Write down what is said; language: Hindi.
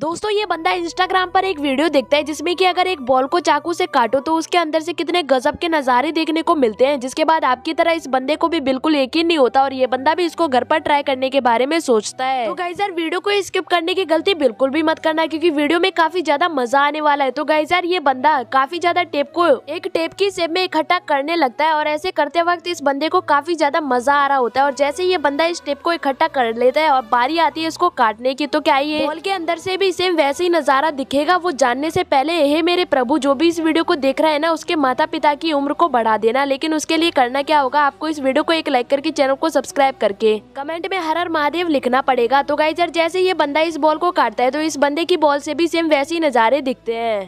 दोस्तों ये बंदा इंस्टाग्राम पर एक वीडियो देखता है जिसमें कि अगर एक बॉल को चाकू से काटो तो उसके अंदर से कितने गजब के नज़ारे देखने को मिलते हैं जिसके बाद आपकी तरह इस बंदे को भी बिल्कुल यकीन नहीं होता और ये बंदा भी इसको घर पर ट्राई करने के बारे में सोचता है तो गाइजर वीडियो को स्किप करने की गलती बिल्कुल भी मत करना क्यूँकी वीडियो में काफी ज्यादा मजा आने वाला है तो गाइजर ये बंदा काफी ज्यादा टेप को एक टेप की सेप में इकट्ठा करने लगता है और ऐसे करते वक्त इस बंदे को काफी ज्यादा मजा आ रहा होता है और जैसे ये बंदा इस टेप को इकट्ठा कर लेता है और बारी आती है इसको काटने की तो क्या ये बॉल के अंदर से भी सेम वैसे ही नज़ारा दिखेगा वो जानने से पहले यह मेरे प्रभु जो भी इस वीडियो को देख रहा है ना उसके माता पिता की उम्र को बढ़ा देना लेकिन उसके लिए करना क्या होगा आपको इस वीडियो को एक लाइक करके चैनल को सब्सक्राइब करके कमेंट में हर हर महादेव लिखना पड़ेगा तो गाइजर जैसे ये बंदा इस बॉल को काटता है तो इस बंदे की बॉल से भी सेम वैसे ही नज़ारे दिखते हैं